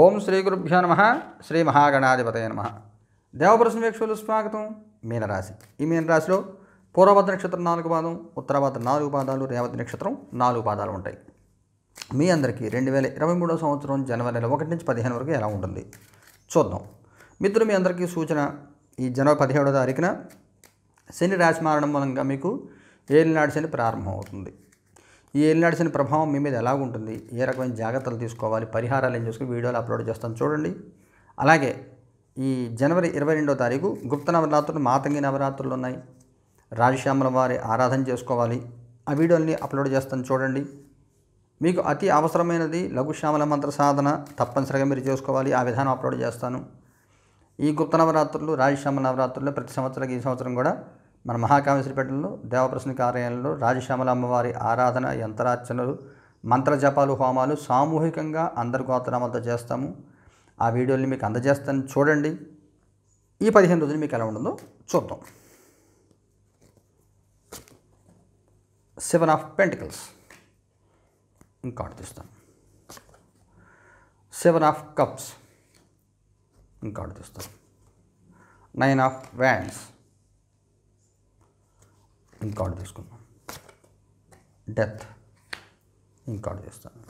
ఓం శ్రీ గురుభ్యో నమ శ్రీ మహాగణాధిపతయ నమ దేవపురుషుని వీక్షకులు స్వాగతం మీనరాశి ఈ మీనరాశిలో పూర్వభద్ర నక్షత్రం నాలుగు పాదం ఉత్తరభద్ర నాలుగు పాదాలు రేవతి నక్షత్రం నాలుగు పాదాలు ఉంటాయి మీ అందరికీ రెండు వేల ఇరవై మూడవ సంవత్సరం జనవరి నెల ఒకటి నుంచి పదిహేను వరకు ఎలా ఉంటుంది చూద్దాం మిత్రులు మీ అందరికీ సూచన ఈ జనవరి పదిహేడో తారీఖున శని రాశి మారడం మూలంగా మీకు ఏలినాడు శని ప్రారంభం అవుతుంది ఈ ఏళ్ళు నడిచిన ప్రభావం మీ మీద ఎలాగుంటుంది ఉంటుంది ఏ రకమైన జాగ్రత్తలు తీసుకోవాలి పరిహారాలు ఏం చేసుకుని వీడియోలు అప్లోడ్ చేస్తాను చూడండి అలాగే ఈ జనవరి ఇరవై రెండో తారీఖు గుప్త నవరాత్రులు మాతంగి నవరాత్రులు ఉన్నాయి రాజశ్యామల వారి ఆరాధన చేసుకోవాలి ఆ వీడియోల్ని అప్లోడ్ చేస్తాను చూడండి మీకు అతి అవసరమైనది లఘుశ్యామల మంత్ర సాధన తప్పనిసరిగా మీరు చేసుకోవాలి ఆ విధానం అప్లోడ్ చేస్తాను ఈ గుప్త నవరాత్రులు రాజశ్యామ నవరాత్రులు ప్రతి సంవత్సరం ఈ సంవత్సరం కూడా మన మహాకామేశ్వరిపేటలో శ్రీపేటలో దేవప్రసన్న కార్యాలయంలో రాజశ్యామల అమ్మవారి ఆరాధన యంత్రార్చనలు మంత్రజపాలు హోమాలు సామూహికంగా అందరి గోత్రనామాలతో చేస్తాము ఆ వీడియోని మీకు అందజేస్తాను చూడండి ఈ పదిహేను రోజులు మీకు ఎలా ఉంటుందో చూద్దాం సెవెన్ ఆఫ్ పెంటికల్స్ ఇంకా తీస్తాను సెవెన్ ఆఫ్ కప్స్ ఇంకా తీస్తాను నైన్ ఆఫ్ వ్యాండ్స్ ఇంకాడు తీసుకుందాం డెత్ ఇంకాడు చేస్తాను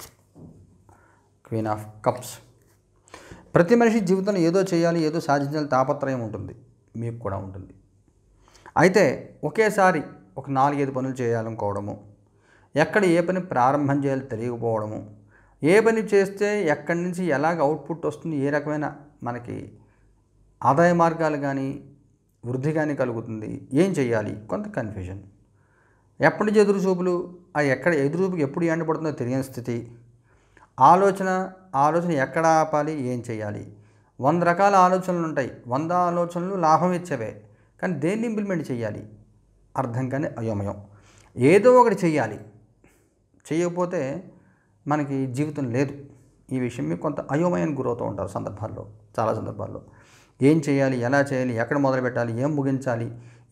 క్వీన్ ఆఫ్ కప్స్ ప్రతి మనిషి జీవితంలో ఏదో చేయాలి ఏదో సాధించాలి తాపత్రయం ఉంటుంది మీకు కూడా ఉంటుంది అయితే ఒకేసారి ఒక నాలుగైదు పనులు చేయాలనుకోవడము ఎక్కడ ఏ పని ప్రారంభం చేయాలి తెలియకపోవడము ఏ పని చేస్తే ఎక్కడి నుంచి ఎలాగ అవుట్పుట్ వస్తుంది ఏ రకమైన మనకి ఆదాయ మార్గాలు కానీ వృద్ధి కానీ కలుగుతుంది ఏం చేయాలి కొంత కన్ఫ్యూజన్ ఎప్పటి నుంచి ఎదురు చూపులు ఆ ఎక్కడ ఎదురు చూపుకి ఎప్పుడు ఎండ పడుతుందో తెలియని స్థితి ఆలోచన ఆలోచన ఎక్కడ ఆపాలి ఏం చేయాలి వంద రకాల ఆలోచనలు ఉంటాయి వంద ఆలోచనలు లాభం ఇచ్చేవే కానీ దేన్ని ఇంప్లిమెంట్ చేయాలి అర్థం కానీ అయోమయం ఏదో ఒకటి చేయాలి చేయకపోతే మనకి జీవితం లేదు ఈ విషయం మీకు కొంత అయోమయానికి గురవుతూ ఉంటారు సందర్భాల్లో చాలా సందర్భాల్లో ఏం చేయాలి ఎలా చేయాలి ఎక్కడ మొదలు పెట్టాలి ఏం ముగించాలి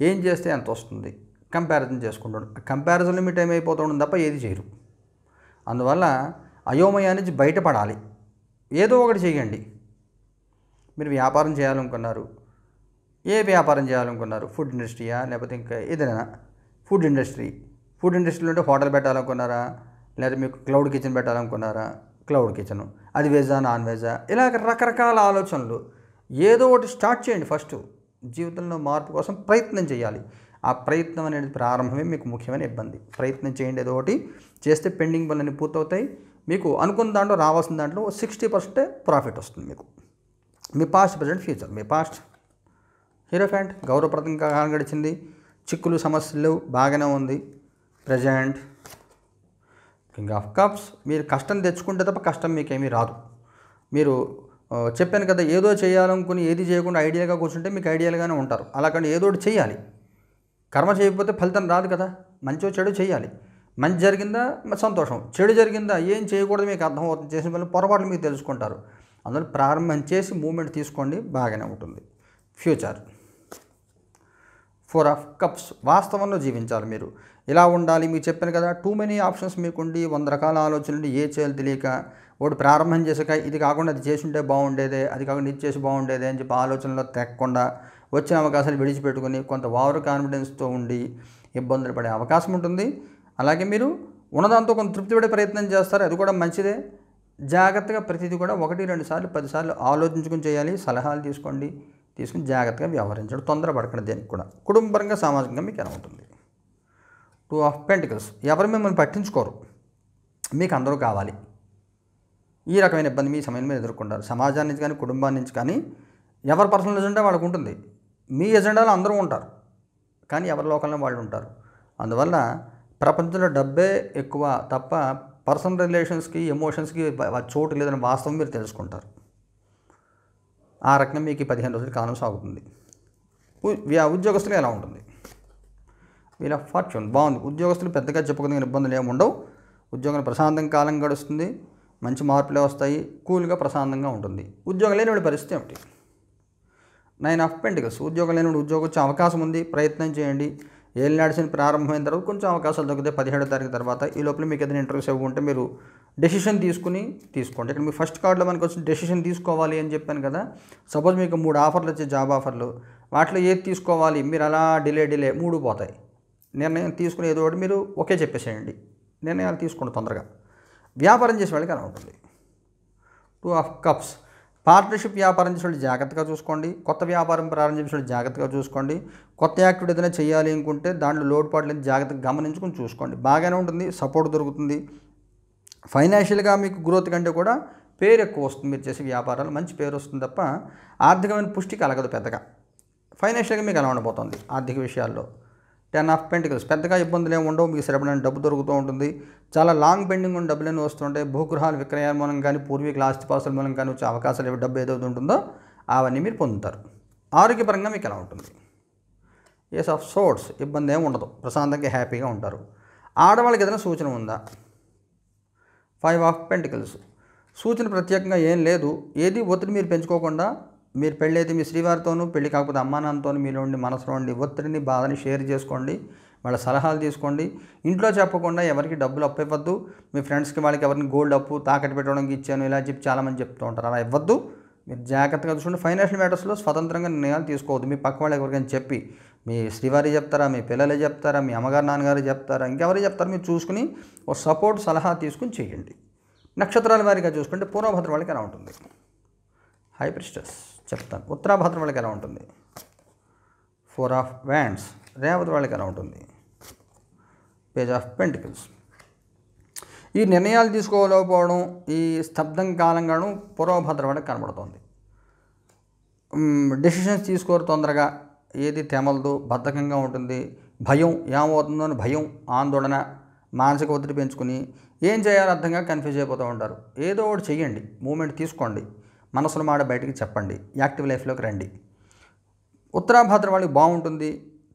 ఏం చేస్తే ఎంత వస్తుంది కంపారిజన్ చేసుకుంటాడు కంపారిజన్ లిమిట్ ఏమైపోతుండడం తప్ప ఏది చేయరు అందువల్ల అయోమయానికి బయటపడాలి ఏదో ఒకటి చేయండి మీరు వ్యాపారం చేయాలనుకున్నారు ఏ వ్యాపారం చేయాలనుకున్నారు ఫుడ్ ఇండస్ట్రీయా లేకపోతే ఇంకా ఏదైనా ఫుడ్ ఇండస్ట్రీ ఫుడ్ ఇండస్ట్రీలో ఉంటే హోటల్ పెట్టాలనుకున్నారా లేదా మీకు క్లౌడ్ కిచెన్ పెట్టాలనుకున్నారా క్లౌడ్ కిచెన్ అది వెజా నాన్ వెజా ఇలా రకరకాల ఆలోచనలు ఏదో ఒకటి స్టార్ట్ చేయండి ఫస్ట్ జీవితంలో మార్పు కోసం ప్రయత్నం చేయాలి ఆ ప్రయత్నం అనేది ప్రారంభమే మీకు ముఖ్యమైన ఇబ్బంది ప్రయత్నం చేయండి ఏదో ఒకటి చేస్తే పెండింగ్ పనులన్నీ పూర్తవుతాయి మీకు అనుకున్న దాంట్లో రావాల్సిన దాంట్లో సిక్స్టీ పర్సెంటే ప్రాఫిట్ వస్తుంది మీకు మీ పాస్ట్ ప్రజెంట్ ఫ్యూచర్ మీ పాస్ట్ హీరో ఫ్యాంట్ గౌరవప్రదంగా కాలం గడిచింది చిక్కులు సమస్యలు బాగానే ఉంది ప్రజెంట్ కింగ్ ఆఫ్ కప్స్ మీరు కష్టం తెచ్చుకుంటే తప్ప కష్టం మీకేమీ రాదు మీరు చెప్పాను కదా ఏదో చేయాలనుకుని ఏది చేయకుండా ఐడియాగా కూర్చుంటే మీకు ఐడియాలుగానే ఉంటారు అలా కానీ ఏదో ఒకటి చేయాలి కర్మ చేయకపోతే ఫలితం రాదు కదా మంచో చెడు చేయాలి మంచి జరిగిందా సంతోషం చెడు జరిగిందా ఏం చేయకూడదు మీకు అర్థం అవుతుంది చేసిన వాళ్ళు పొరపాట్లు మీకు తెలుసుకుంటారు అందులో ప్రారంభం చేసి మూమెంట్ తీసుకోండి బాగానే ఉంటుంది ఫ్యూచర్ ఫోర్ ఆఫ్ కప్స్ వాస్తవంలో జీవించాలి మీరు ఇలా ఉండాలి మీకు చెప్పాను కదా టూ మెనీ ఆప్షన్స్ మీకుండి వంద రకాల ఆలోచనలు ఏ చేయాలి తెలియక ఒకటి ప్రారంభం చేసాక ఇది కాకుండా అది చేసి ఉంటే బాగుండేదే అది కాకుండా ఇది చేసి బాగుండేదే అని చెప్పి ఆలోచనలో తెక్కకుండా వచ్చిన అవకాశాలు విడిచిపెట్టుకుని కొంత ఓవర్ కాన్ఫిడెన్స్తో ఉండి ఇబ్బందులు పడే అవకాశం ఉంటుంది అలాగే మీరు ఉన్నదాంతో కొంత తృప్తి పడే ప్రయత్నం చేస్తారు అది కూడా మంచిదే జాగ్రత్తగా ప్రతిదీ కూడా ఒకటి రెండు సార్లు పదిసార్లు ఆలోచించుకుని చేయాలి సలహాలు తీసుకోండి తీసుకుని జాగ్రత్తగా వ్యవహరించడం తొందరపడకండి దేనికి కూడా కుటుంబపరంగా సామాజికంగా మీకు ఎలా ఉంటుంది టూ ఆఫ్ పెంటికల్స్ ఎవరు మిమ్మల్ని పట్టించుకోరు మీకు అందరూ కావాలి ఈ రకమైన ఇబ్బంది మీ సమయం మీద ఎదుర్కొంటారు సమాజాన్ని నుంచి కానీ కుటుంబాన్ని నుంచి కానీ ఎవరి పర్సనల్ ఎజెండా వాళ్ళకు ఉంటుంది మీ ఎజెండాలో అందరూ ఉంటారు కానీ ఎవరి లోకంలో వాళ్ళు ఉంటారు అందువల్ల ప్రపంచంలో డబ్బే ఎక్కువ తప్ప పర్సనల్ రిలేషన్స్కి ఎమోషన్స్కి చోటు లేదని వాస్తవం మీరు తెలుసుకుంటారు ఆ రకంగా మీకు పదిహేను రోజులు కాలం సాగుతుంది ఉద్యోగస్తులు ఎలా ఉంటుంది వీళ్ళ ఫార్చ్యూన్ బాగుంది ఉద్యోగస్తులు పెద్దగా చెప్పుకునే ఇబ్బందులు ఏమి ఉండవు ఉద్యోగం ప్రశాంతంగా కాలం గడుస్తుంది మంచి మార్పులే వస్తాయి కూల్గా ప్రశాంతంగా ఉంటుంది ఉద్యోగం లేనివాడి పరిస్థితి ఏమిటి నైన్ ఆఫ్ పెంటికల్స్ ఉద్యోగం లేనివాడు ఉద్యోగం వచ్చే అవకాశం ఉంది ప్రయత్నం చేయండి ఏళ్ళు నడిచిన ప్రారంభమైన తర్వాత కొంచెం అవకాశాలు దొరికితే పదిహేడో తారీఖు తర్వాత ఈ లోపల మీకు ఏదైనా ఇంటర్వ్యూస్ ఇవ్వకుంటే మీరు డెసిషన్ తీసుకుని తీసుకోండి ఇక్కడ మీ ఫస్ట్ కార్డులో మనకు వచ్చిన డెసిషన్ తీసుకోవాలి అని చెప్పాను కదా సపోజ్ మీకు మూడు ఆఫర్లు వచ్చే జాబ్ ఆఫర్లు వాటిలో ఏది తీసుకోవాలి మీరు అలా డిలే డిలే మూడు పోతాయి నిర్ణయం తీసుకునే ఏదో ఒకటి మీరు ఒకే చెప్పేసేయండి నిర్ణయాలు తీసుకోండి తొందరగా వ్యాపారం చేసే వాళ్ళకి అలా ఉంటుంది టూ ఆఫ్ కప్స్ పార్ట్నర్షిప్ వ్యాపారం వాళ్ళు జాగ్రత్తగా చూసుకోండి కొత్త వ్యాపారం ప్రారంభించే వాళ్ళు జాగ్రత్తగా చూసుకోండి కొత్త యాక్టివిటీ ఏదైనా చేయాలి అనుకుంటే దాంట్లో లోటుపాట్లు జాగ్రత్తగా గమనించుకుని చూసుకోండి బాగానే ఉంటుంది సపోర్ట్ దొరుకుతుంది ఫైనాన్షియల్గా మీకు గ్రోత్ కంటే కూడా పేరు ఎక్కువ వస్తుంది మీరు చేసే వ్యాపారాలు మంచి పేరు వస్తుంది తప్ప ఆర్థికమైన పుష్టి కలగదు పెద్దగా ఫైనాన్షియల్గా మీకు ఎలా ఉండబోతుంది ఆర్థిక విషయాల్లో టెన్ ఆఫ్ పెంటికల్స్ పెద్దగా ఇబ్బందులు ఏమి ఉండవు మీకు సరిపడిన డబ్బు దొరుకుతూ ఉంటుంది చాలా లాంగ్ పెండింగ్ ఉన్న డబ్బులన్నీ వస్తుంటాయి భూగృహాలు విక్రయాల మూలం కానీ పూర్వీకుల ఆస్తిపాస్తుల మూలం కానీ వచ్చే అవకాశాలు ఏవి డబ్బు ఏదైతే ఉంటుందో అవన్నీ మీరు పొందుతారు ఆరోగ్యపరంగా మీకు ఎలా ఉంటుంది ఎస్ ఆఫ్ సోర్ట్స్ ఇబ్బంది ఏమి ఉండదు ప్రశాంతంగా హ్యాపీగా ఉంటారు ఆడవాళ్ళకి ఏదైనా సూచన ఉందా ఫైవ్ ఆఫ్ పెంటికల్స్ సూచన ప్రత్యేకంగా ఏం లేదు ఏది ఒత్తిడి మీరు పెంచుకోకుండా మీరు పెళ్ళి అయితే మీ శ్రీవారితోనూ పెళ్లి కాకపోతే అమ్మానాన్నతో మీలో ఉండి మనసులో ఉండి ఒత్తిడిని బాధని షేర్ చేసుకోండి వాళ్ళ సలహాలు తీసుకోండి ఇంట్లో చెప్పకుండా ఎవరికి డబ్బులు అప్పు ఇవ్వద్దు మీ ఫ్రెండ్స్కి వాళ్ళకి ఎవరిని గోల్డ్ అప్పు తాకట్టు పెట్టడానికి ఇచ్చాను ఇలా చెప్పి చాలామంది చెప్తూ ఉంటారు అలా ఇవ్వద్దు మీరు జాగ్రత్తగా చూసుకోండి ఫైనాన్షియల్ మ్యాటర్స్లో స్వతంత్రంగా నిర్ణయాలు తీసుకోవద్దు మీ పక్క వాళ్ళకి ఎవరికైనా చెప్పి మీ శ్రీవారి చెప్తారా మీ పిల్లలే చెప్తారా మీ అమ్మగారు నాన్నగారు చెప్తారా ఇంకెవరు చెప్తారా మీరు చూసుకుని ఓ సపోర్ట్ సలహా తీసుకుని చేయండి నక్షత్రాల వారిగా చూసుకుంటే పూర్వభద్ర వాళ్ళకి ఎలా ఉంటుంది హై ప్రిస్టస్ చెప్తాను ఉత్తరాభద్ర వాళ్ళకి ఎలా ఉంటుంది ఫోర్ ఆఫ్ వ్యాండ్స్ రేవతి వాళ్ళకి ఎలా ఉంటుంది పేజ్ ఆఫ్ పెంటికల్స్ ఈ నిర్ణయాలు తీసుకోలేకపోవడం ఈ స్తబ్దం కాలంగాను పూర్వభద్రపడ కనబడుతోంది డెసిషన్స్ తీసుకోరు తొందరగా ఏది తెమలదు బద్ధకంగా ఉంటుంది భయం ఏమవుతుందో అని భయం ఆందోళన మానసిక ఒత్తిడి పెంచుకుని ఏం చేయాలో అర్థంగా కన్ఫ్యూజ్ అయిపోతూ ఉంటారు ఏదో ఒకటి చేయండి మూమెంట్ తీసుకోండి మనసులో మాట బయటికి చెప్పండి యాక్టివ్ లైఫ్లోకి రండి ఉత్తరాభాద్ర వాళ్ళకి బాగుంటుంది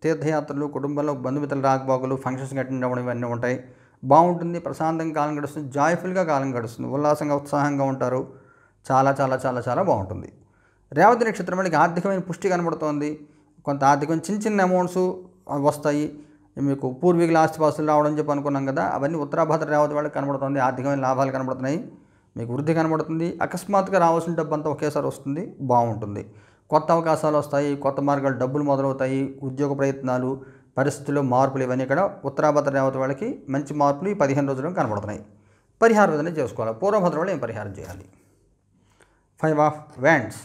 తీర్థయాత్రలు కుటుంబంలో బంధుమిత్రుల రాకపోకలు ఫంక్షన్స్ కట్టిన ఇవన్నీ ఉంటాయి బాగుంటుంది ప్రశాంతంగా కాలం గడుస్తుంది జాయ్ఫుల్గా కాలం గడుస్తుంది ఉల్లాసంగా ఉత్సాహంగా ఉంటారు చాలా చాలా చాలా చాలా బాగుంటుంది రేవతి నక్షత్రం వాళ్ళకి ఆర్థికమైన పుష్టి కనబడుతోంది కొంత ఆర్థికమైన చిన్న చిన్న అమౌంట్స్ వస్తాయి మీకు పూర్వీకుల ఆస్తిపాస్తులు రావడం చెప్పి అనుకున్నాం కదా అవన్నీ ఉత్తరాభాద్ర రేవతి వాళ్ళకి కనబడుతుంది ఆర్థికమైన లాభాలు కనబడుతున్నాయి మీకు వృద్ధి కనబడుతుంది అకస్మాత్తుగా రావాల్సిన డబ్బు అంతా ఒకేసారి వస్తుంది బాగుంటుంది కొత్త అవకాశాలు వస్తాయి కొత్త మార్గాలు డబ్బులు మొదలవుతాయి ఉద్యోగ ప్రయత్నాలు పరిస్థితుల్లో మార్పులు ఇవన్నీ కూడా ఉత్తరాభద్ర దేవత వాళ్ళకి మంచి మార్పులు ఈ పదిహేను రోజుల్లో కనబడుతున్నాయి పరిహార విధానం చేసుకోవాలి పూర్వభద్ర వాళ్ళు ఏం పరిహారం చేయాలి ఫైవ్ ఆఫ్ వ్యాండ్స్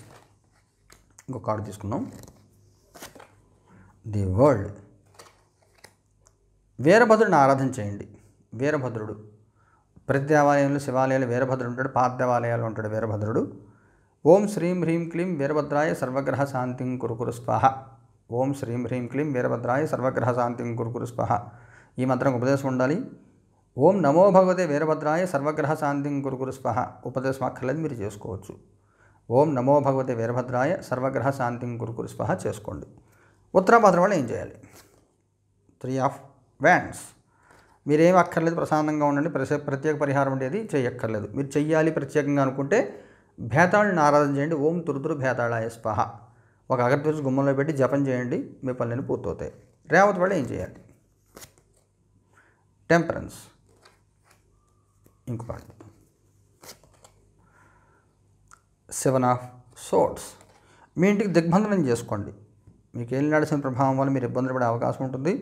ఇంకొక కార్డు తీసుకున్నాం ది వరల్డ్ వీరభద్రుడిని ఆరాధన చేయండి వీరభద్రుడు ప్రతి దేవాలయంలో శివాలయాలు వీరభద్రుడు ఉంటాడు పాత దేవాలయాలు ఉంటాడు వీరభద్రుడు ఓం శ్రీం హ్రీం క్లీం వీరభద్రాయ సర్వగ్రహ శాంతిం కురుకురు స్వాహ ఓం శ్రీం హ్రీం క్లీం వీరభద్రాయ సర్వగ్రహ శాంతిం గురు స్పహ ఈ మంత్రం ఉపదేశం ఉండాలి ఓం నమో భగవతే వీరభద్రాయ సర్వగ్రహ శాంతిం గురు స్పహ ఉపదేశం అక్కర్లేదు మీరు చేసుకోవచ్చు ఓం నమో భగవతే వీరభద్రాయ సర్వగ్రహ శాంతిం గురు స్పహ చేసుకోండి ఉత్తరాభద్ర వాళ్ళు ఏం చేయాలి త్రీ ఆఫ్ వ్యాండ్స్ మీరేం అక్కర్లేదు ప్రశాంతంగా ఉండండి ప్రత్యేక పరిహారం ఉండేది చేయక్కర్లేదు మీరు చెయ్యాలి ప్రత్యేకంగా అనుకుంటే భేతాళని ఆరాధన చేయండి ఓం తురుతురు భేతాళాయ స్పహ ఒక అగర్బత్తి గుమ్మంలో పెట్టి జపం చేయండి మీ పనులన్నీ పూర్తవుతాయి రేవతి వాళ్ళు ఏం చేయాలి టెంపరెన్స్ ఇంకో పాట సెవెన్ ఆఫ్ సోట్స్ మీ ఇంటికి దిగ్బంధనం చేసుకోండి మీకు ఏం నడిచిన ప్రభావం వల్ల మీరు ఇబ్బందులు పడే అవకాశం ఉంటుంది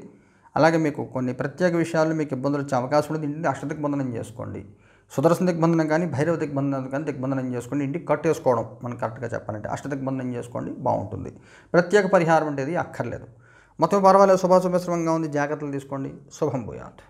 అలాగే మీకు కొన్ని ప్రత్యేక విషయాలు మీకు ఇబ్బందులు వచ్చే అవకాశం ఉంటుంది ఇంటిని అష్టదిగ్బంధనం చేసుకోండి సుదర్శన దిగ్బంధనం కానీ భైరవ దిగ్బంధనం కానీ దిగ్బంధనం చేసుకోండి ఇంటికి కట్టేసుకోవడం మనం కరెక్ట్గా చెప్పాలంటే అష్ట దిగ్బంధనం చేసుకోండి బాగుంటుంది ప్రత్యేక పరిహారం అనేది అక్కర్లేదు మొత్తం పర్వాలేదు శుభాశుభశ్రమంగా ఉంది జాగ్రత్తలు తీసుకోండి శుభం భూయాత్